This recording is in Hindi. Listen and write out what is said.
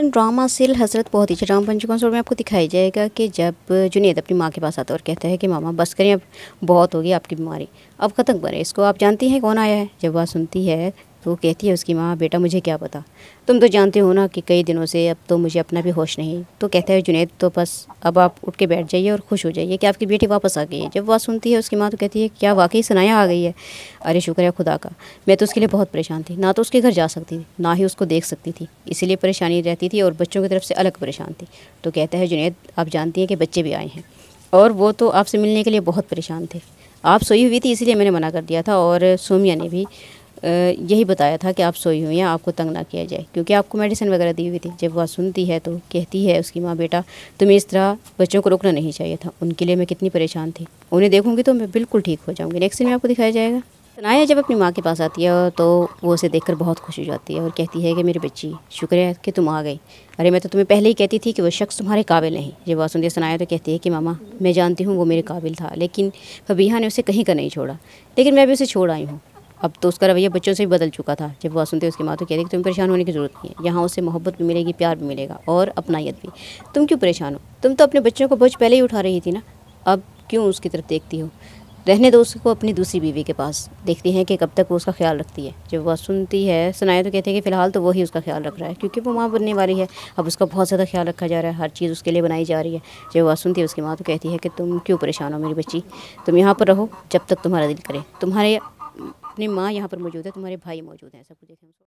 ड्रामा सिल हसरत बहुत ही ड्रामा पंचकन शोर में आपको दिखाई जाएगा कि जब जुनेद अपनी माँ के पास आता है और कहता है कि मामा बस करें अब बहुत होगी आपकी बीमारी अब ख़त्म करें इसको आप जानती हैं कौन आया है जब वह सुनती है तो वो कहती है उसकी माँ बेटा मुझे क्या पता तुम तो जानते हो ना कि कई दिनों से अब तो मुझे अपना भी होश नहीं तो कहता है जुनेद तो बस अब आप उठ के बैठ जाइए और खुश हो जाइए कि आपकी बेटी वापस आ गई है जब वह सुनती है उसकी माँ तो कहती है क्या वाकई सनाया आ गई है अरे शुक्र है खुदा का मैं तो उसके लिए बहुत परेशान थी ना तो उसके घर जा सकती थी ना ही उसको देख सकती थी इसीलिए परेशानी रहती थी और बच्चों की तरफ से अलग परेशान थी तो कहता है जुनेद आप जानती हैं कि बच्चे भी आए हैं और वो तो आपसे मिलने के लिए बहुत परेशान थे आप सोई हुई थी इसीलिए मैंने मना कर दिया था और सोमिया ने भी यही बताया था कि आप सोई हुई हैं आपको तंग ना किया जाए क्योंकि आपको मेडिसिन वगैरह दी हुई थी जब वह सुनती है तो कहती है उसकी माँ बेटा तुम्हें इस तरह बच्चों को रोकना नहीं चाहिए था उनके लिए मैं कितनी परेशान थी उन्हें देखूँगी तो मैं बिल्कुल ठीक हो जाऊँगी नेक्स्ट दिन में आपको दिखाया जाएगा सनाया जब अपनी माँ के पास आती है तो वो उसे देख बहुत खुश हो जाती है और कहती है कि मेरी बच्ची शुक्र है कि तुम आ गई अरे मैं तो तुम्हें पहले ही कहती थी कि वो शख्स तुम्हारे काबिल नहीं जब वह सुनती सनाया तो कहती है कि मामा मैं जानती हूँ वो मेरे काबिल था लेकिन फबीहा ने उसे कहीं का नहीं छोड़ा लेकिन मैं भी उसे छोड़ आई हूँ अब तो उसका रवैया बच्चों से भी बदल चुका था जब वह सुनते उसकी माँ तो कहती कि तुम्हें परेशान होने की ज़रूरत नहीं है यहाँ उसे मोहब्बत भी मिलेगी प्यार भी मिलेगा और अपनाइत भी तुम क्यों परेशान हो तुम तो अपने बच्चों को बोझ पहले ही उठा रही थी ना अब क्यों उसकी तरफ देखती हो रहने दो उसको अपनी दूसरी बीवी के पास देखती हैं कि कब तक वो उसका ख्याल रखती है जब वह सुनती है सुनाया तो कहते हैं कि फ़िलहाल तो वही उसका ख्याल रख रहा है क्योंकि वो माँ बनने वाली है अब उसका बहुत ज़्यादा ख्याल रखा जा रहा है हर चीज़ उसके लिए बनाई जा रही है जब वह सुनती है उसकी माँ तो कहती है कि तुम क्यों परेशान हो मेरी बच्ची तुम यहाँ पर रहो जब तक तुम्हारा दिल करे तुम्हारे अपनी माँ यहाँ पर मौजूद है तुम्हारे भाई मौजूद हैं सब कुछ देखें